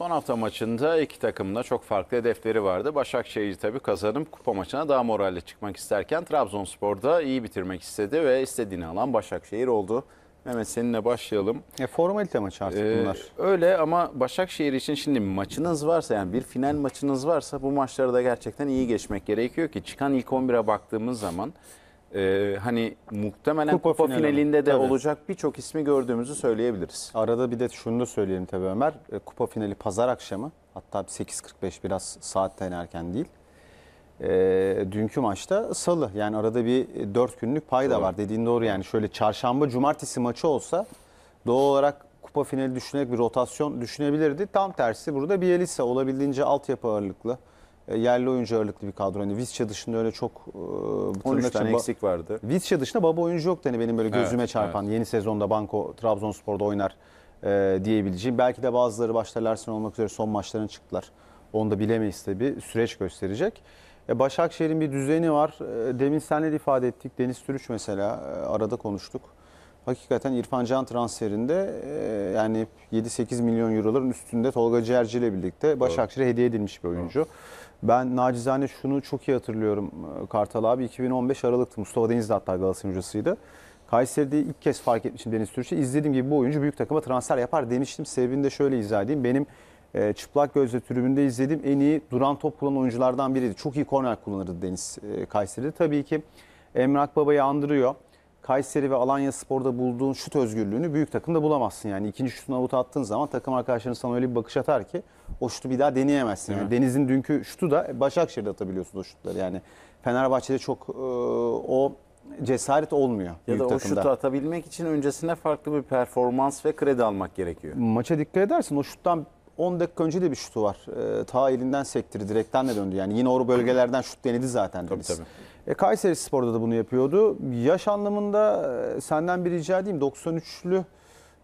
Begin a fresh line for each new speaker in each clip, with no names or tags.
Son hafta maçında iki takımın çok farklı hedefleri vardı. Başakşehir tabii kazanıp kupa maçına daha moralle çıkmak isterken Trabzonspor da iyi bitirmek istedi ve istediğini alan Başakşehir oldu. Mehmet seninle başlayalım. E, formalite maçı artık ee, bunlar. Öyle ama Başakşehir için şimdi maçınız varsa yani bir final maçınız varsa bu maçları da gerçekten iyi geçmek gerekiyor ki çıkan ilk 11'e baktığımız zaman e, hani muhtemelen kupa, kupa finali. finalinde de evet.
olacak birçok ismi gördüğümüzü söyleyebiliriz. Arada bir de şunu da söyleyelim tabii Ömer. E, kupa finali pazar akşamı. Hatta 8.45 biraz saatten hani erken değil. E, dünkü maçta salı. Yani arada bir 4 e, günlük pay da var. Dediğin doğru yani. Şöyle çarşamba cumartesi maçı olsa doğal olarak kupa finali düşünerek bir rotasyon düşünebilirdi. Tam tersi burada Bielisa olabildiğince altyapı ağırlıklı e, yerli oyuncu ağırlıklı bir kadro. Hani Vizca dışında öyle çok... E, 13 tane eksik vardı. Vizca dışında baba oyuncu yoktu hani benim böyle gözüme evet, çarpan. Evet. Yeni sezonda Banko Trabzonspor'da oynar e, diyebileceğim. Belki de bazıları başta Larsen olmak üzere son maçlarına çıktılar. Onu da bilemeyiz tabii. Süreç gösterecek. E, Başakşehir'in bir düzeni var. E, demin senle de ifade ettik. Deniz Türüç mesela e, arada konuştuk hakikaten İrfan Can transferinde e, yani 7-8 milyon euroların üstünde Tolga Ciğerci ile birlikte Başakşehir'e hediye edilmiş bir oyuncu. Ben nacizane şunu çok iyi hatırlıyorum Kartal abi 2015 Aralık'tı Mustafa Deniz de hatta Galatasaray hocasıydı. Kayseri'de ilk kez fark etmişim Deniz Türkçe. İzlediğim gibi bu oyuncu büyük takıma transfer yapar demiştim. Sebebini de şöyle izah edeyim. Benim e, çıplak gözle tribünde izlediğim en iyi duran top kullanan oyunculardan biriydi. Çok iyi korner kullanırdı Deniz e, Kayseri'de. Tabii ki Emrah Baba'yı andırıyor. Kayseri ve Alanya Spor'da bulduğun şut özgürlüğünü büyük takımda bulamazsın. Yani ikinci şutunu avuta attığın zaman takım arkadaşların sana öyle bir bakış atar ki o şutu bir daha deneyemezsin. Yani Deniz'in dünkü şutu da Başakşehir'de atabiliyorsun o şutları. Yani
Fenerbahçe'de çok e, o cesaret olmuyor. Ya da o şutu atabilmek için öncesinde farklı bir performans ve kredi almak gerekiyor.
Maça dikkat edersin o şuttan 10 dakika önce de bir şutu var. E, ta elinden sektir direkten de döndü. Yani yine o bölgelerden şut denedi zaten. Tabii, tabii. E, Kayseri Spor'da da bunu yapıyordu. Yaş anlamında e, senden bir rica edeyim. 93'lü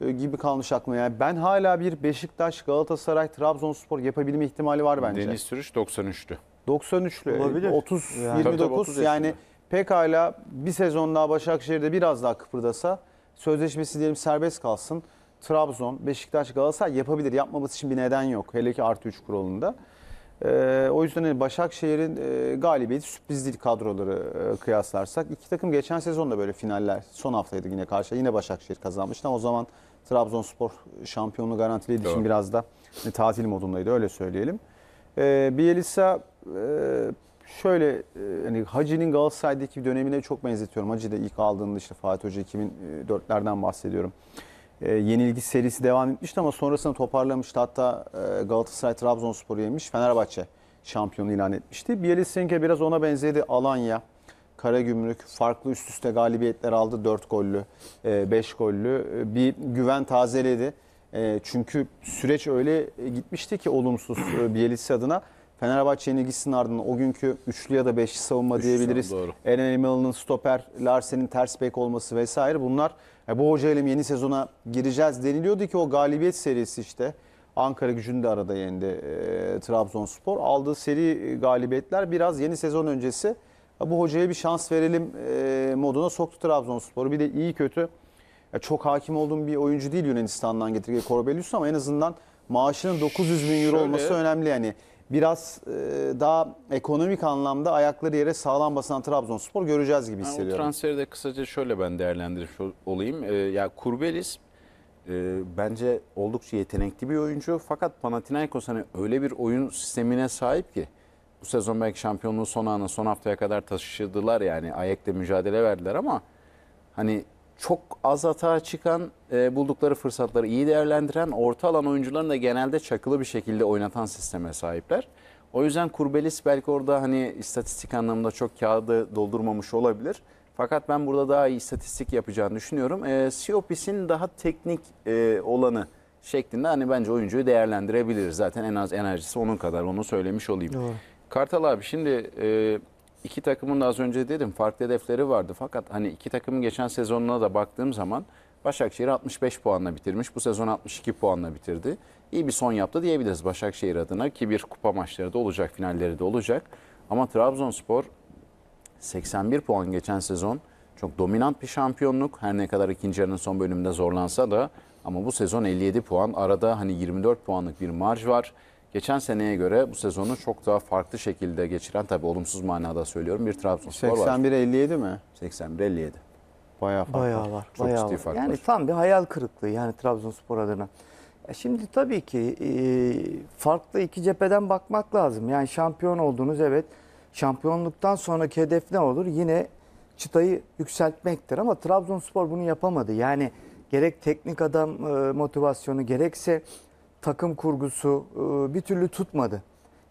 e, gibi kalmış aklıma. Yani ben hala bir Beşiktaş, Galatasaray, Trabzonspor yapabilme ihtimali var bence. Deniz
Sürüş 93'lü. 93'lü.
E, Olabilir. 30 yani. 29 30 yani yaşında. pekala bir sezon daha Başakşehir'de biraz daha kıpırdasa sözleşmesi diyelim serbest kalsın. Trabzon, Beşiktaş, Galatasaray yapabilir. Yapmaması için bir neden yok. Hele ki artı 3 kuralında. E, o yüzden hani Başakşehir'in e, galibiyeti sürpriz değil kadroları e, kıyaslarsak. iki takım geçen sezon da böyle finaller son haftaydı yine karşı. Yine Başakşehir kazanmıştı ama o zaman Trabzonspor şampiyonluğu garantiliydi. Doğru. Şimdi biraz da hani, tatil modundaydı öyle söyleyelim. E, ee, Bielisa e, şöyle e, hani Hacı'nin Galatasaray'daki dönemine çok benzetiyorum. Hacı da ilk aldığında işte Fatih Hoca 2004'lerden bahsediyorum. Ee, yenilgi serisi devam etmişti ama sonrasında toparlamıştı. Hatta e, Galatasaray Trabzonspor'u yemiş, Fenerbahçe şampiyonu ilan etmişti. Bielistinke biraz ona benzedi. Alanya, Karagümrük farklı üst üste galibiyetler aldı. 4 gollü, 5 e, gollü. E, bir güven tazeledi. Çünkü süreç öyle gitmişti ki olumsuz Bielis adına. Fenerbahçe'nin ilgisinin ardından o günkü üçlü ya da beşli savunma üçlü diyebiliriz. Doğru. Eren İmalı'nın stoper, Larsen'in ters bek olması vesaire bunlar e, bu hocayla yeni sezona gireceğiz deniliyordu ki o galibiyet serisi işte Ankara gücünü de arada yendi e, Trabzonspor. Aldığı seri galibiyetler biraz yeni sezon öncesi e, bu hocaya bir şans verelim e, moduna soktu Trabzonspor'u. Bir de iyi kötü ya e, çok hakim olduğum bir oyuncu değil Yunanistan'dan getirdiği Korbelius ama en azından maaşının 900 bin euro Şöyle, olması önemli yani biraz e, daha ekonomik anlamda ayakları yere sağlam basan Trabzonspor göreceğiz gibi hissediyorum. Yani o
transferi de kısaca şöyle ben değerlendirmiş olayım. E, ya Kurbelis e, bence oldukça yetenekli bir oyuncu fakat Panathinaikos hani öyle bir oyun sistemine sahip ki bu sezon belki şampiyonluğun son ana son haftaya kadar taşıdılar yani ayakta mücadele verdiler ama hani çok az hata çıkan, e, buldukları fırsatları iyi değerlendiren, orta alan oyuncularını da genelde çakılı bir şekilde oynatan sisteme sahipler. O yüzden Kurbelis belki orada hani istatistik anlamında çok kağıdı doldurmamış olabilir. Fakat ben burada daha iyi istatistik yapacağını düşünüyorum. E, Siopis'in daha teknik e, olanı şeklinde hani bence oyuncuyu değerlendirebiliriz. Zaten en az enerjisi onun kadar onu söylemiş olayım. Doğru. Kartal abi şimdi... E, iki takımın da az önce dedim farklı hedefleri vardı. Fakat hani iki takımın geçen sezonuna da baktığım zaman Başakşehir 65 puanla bitirmiş. Bu sezon 62 puanla bitirdi. İyi bir son yaptı diyebiliriz Başakşehir adına ki bir kupa maçları da olacak, finalleri de olacak. Ama Trabzonspor 81 puan geçen sezon çok dominant bir şampiyonluk. Her ne kadar ikinci yarının son bölümünde zorlansa da ama bu sezon 57 puan. Arada hani 24 puanlık bir marj var geçen seneye göre bu sezonu çok daha farklı şekilde geçiren tabii olumsuz manada söylüyorum bir Trabzonspor
var. 81-57 mi?
81-57. Bayağı
fark bayağı var. Çok bayağı ciddi fark yani
tam bir hayal kırıklığı yani Trabzonspor adına. E şimdi tabii ki e, farklı iki cepheden bakmak lazım. Yani şampiyon oldunuz evet. Şampiyonluktan sonraki hedef ne olur? Yine çıtayı yükseltmektir ama Trabzonspor bunu yapamadı. Yani gerek teknik adam e, motivasyonu gerekse takım kurgusu e, bir türlü tutmadı.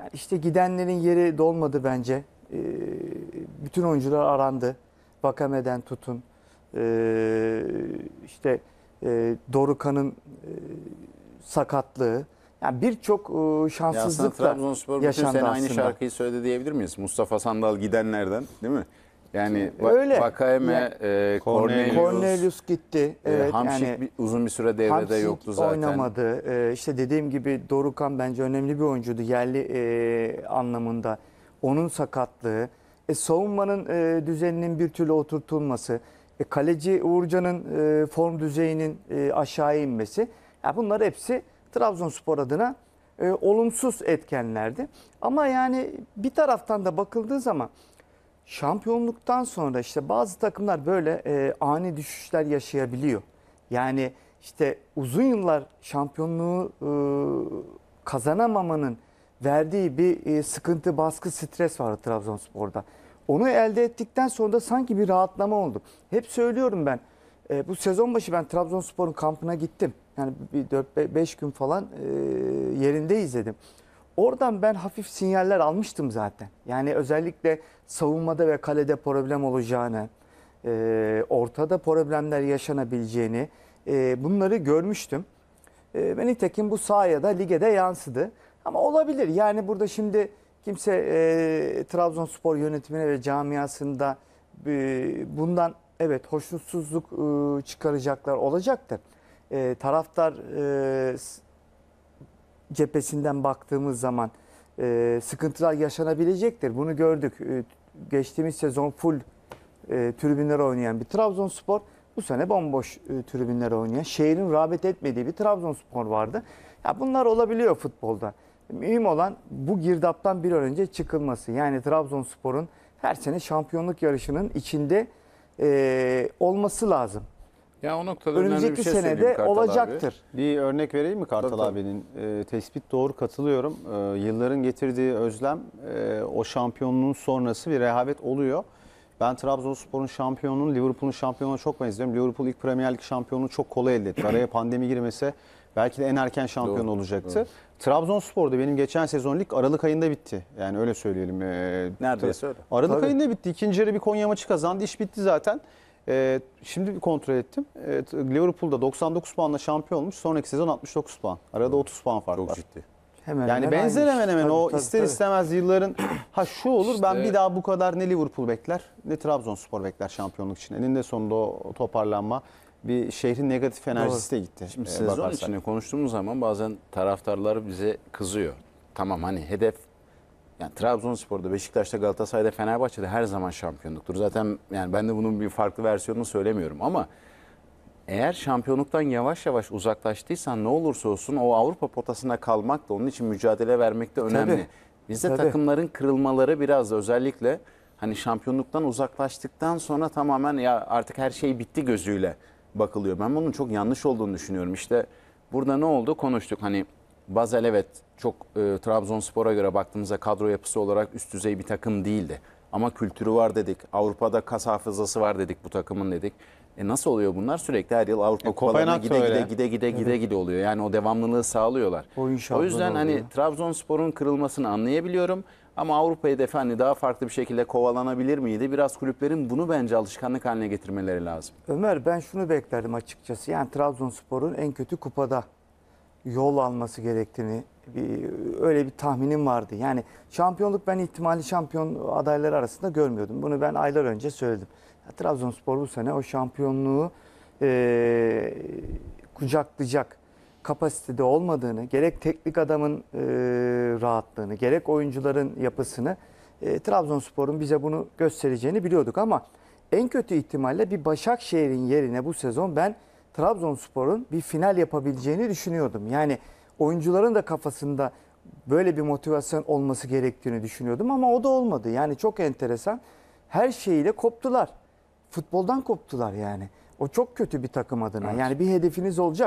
Yani işte gidenlerin yeri dolmadı bence. E, bütün oyuncular arandı. Bakameden tutun. E, işte e, Dorukan'ın e, sakatlığı. Yani birçok e, şanssızlık ya da Trabzonspor yaşandı bütün sene aynı şarkıyı
söyledi diyebilir miyiz? Mustafa Sandal gidenlerden değil mi? Yani Öyle. Vakayeme, e, Cornelius, Cornelius
gitti. E, evet, Hamşik yani, bir,
uzun bir süre devrede Hamşik yoktu zaten. oynamadı.
E, işte dediğim gibi Dorukan bence önemli bir oyuncuydu yerli e, anlamında. Onun sakatlığı, e, savunmanın e, düzeninin bir türlü oturtulması, e, kaleci Uğurcan'ın e, form düzeyinin e, aşağı inmesi. Yani bunlar hepsi Trabzonspor adına e, olumsuz etkenlerdi. Ama yani bir taraftan da bakıldığı zaman şampiyonluktan sonra işte bazı takımlar böyle e, ani düşüşler yaşayabiliyor. Yani işte uzun yıllar şampiyonluğu e, kazanamamanın verdiği bir e, sıkıntı, baskı, stres vardı Trabzonspor'da. Onu elde ettikten sonra da sanki bir rahatlama oldu. Hep söylüyorum ben e, bu sezon başı ben Trabzonspor'un kampına gittim. Yani bir 4-5 gün falan e, yerinde izledim. Oradan ben hafif sinyaller almıştım zaten. Yani özellikle savunmada ve kalede problem olacağını, e, ortada problemler yaşanabileceğini e, bunları görmüştüm. E, ve nitekim bu sahaya da ligede yansıdı. Ama olabilir yani burada şimdi kimse e, Trabzonspor yönetimine ve camiasında e, bundan evet hoşnutsuzluk e, çıkaracaklar olacaktır. E, taraftar e, cephesinden baktığımız zaman e, sıkıntılar yaşanabilecektir. Bunu gördük. E, geçtiğimiz sezon full e, tribünler oynayan bir Trabzonspor bu sene bomboş e, tribünler oynayan, şehrin rağbet etmediği bir Trabzonspor vardı. Ya bunlar olabiliyor futbolda. Mühim olan bu girdaptan bir önce çıkılması. Yani Trabzonspor'un her sene şampiyonluk yarışının içinde e, olması lazım. Ya o
noktada
Önümüzdeki bir şey senede olacaktır. Abi. Bir örnek vereyim mi Kartal Tabii, abinin? E, tespit doğru katılıyorum. E, yılların getirdiği özlem e, o şampiyonluğun sonrası bir rehavet oluyor. Ben Trabzonspor'un şampiyonunun, Liverpool'un şampiyonluğuna çok benziyorum. Liverpool ilk Premier Lig şampiyonunu çok kolay elde etti. Araya pandemi girmese belki de en erken şampiyon doğru, olacaktı. Doğru. Trabzonspor'da benim geçen sezon lig Aralık ayında bitti. Yani öyle söyleyelim. E, Neredeyse öyle. Aralık Tabii. ayında bitti. İkinci yarı bir Konya maçı kazandı. İş bitti zaten. E, şimdi bir kontrol ettim. Evet, Liverpool'da 99 puanla şampiyon olmuş. Sonraki sezon 69 puan. Arada 30 puan fark Çok var. ciddi.
Hemen yani hemen benzer hemen
hemen tabii, o tabii, ister tabii. istemez yılların ha şu olur işte... ben bir daha bu kadar ne Liverpool bekler ne Trabzonspor bekler şampiyonluk için. Eninde sonunda o toparlanma bir şehrin negatif enerjisi Doğru. de gitti. Şimdi e, sezon bakarsak. içinde
konuştuğumuz zaman bazen taraftarlar bize kızıyor. Tamam hani hedef yani Trabzonspor'da, Beşiktaş'ta, Galatasaray'da, Fenerbahçe'de her zaman şampiyonluktur. Zaten yani ben de bunun bir farklı versiyonunu söylemiyorum ama eğer şampiyonluktan yavaş yavaş uzaklaştıysan ne olursa olsun o Avrupa potasında kalmak da onun için mücadele vermek de önemli. Tabii. Bizde Tabii. takımların kırılmaları biraz da özellikle hani şampiyonluktan uzaklaştıktan sonra tamamen ya artık her şey bitti gözüyle bakılıyor. Ben bunun çok yanlış olduğunu düşünüyorum. İşte burada ne oldu konuştuk hani Bazel evet çok e, Trabzonspor'a göre baktığımızda kadro yapısı olarak üst düzey bir takım değildi. Ama kültürü var dedik. Avrupa'da kas hafızası var dedik bu takımın dedik. E nasıl oluyor bunlar? Sürekli her yıl Avrupa e, Kupalarına gide, gide, gide gide gide evet. gide oluyor. Yani o devamlılığı sağlıyorlar.
O, o yüzden hani
Trabzonspor'un kırılmasını anlayabiliyorum. Ama Avrupa'yı hedefi hani daha farklı bir şekilde kovalanabilir miydi? Biraz kulüplerin bunu bence alışkanlık haline getirmeleri lazım.
Ömer ben şunu beklerdim açıkçası. Yani Trabzonspor'un en kötü kupada yol alması gerektiğini bir, öyle bir tahminim vardı. Yani şampiyonluk ben ihtimali şampiyon adayları arasında görmüyordum. Bunu ben aylar önce söyledim. Ya, Trabzonspor bu sene o şampiyonluğu e, kucaklayacak kapasitede olmadığını, gerek teknik adamın e, rahatlığını, gerek oyuncuların yapısını e, Trabzonspor'un bize bunu göstereceğini biliyorduk ama en kötü ihtimalle bir Başakşehir'in yerine bu sezon ben Trabzonspor'un bir final yapabileceğini düşünüyordum. Yani oyuncuların da kafasında böyle bir motivasyon olması gerektiğini düşünüyordum ama o da olmadı. Yani çok enteresan. Her şeyiyle koptular. Futboldan koptular yani. O çok kötü bir takım adına. Evet. Yani bir hedefiniz olacak.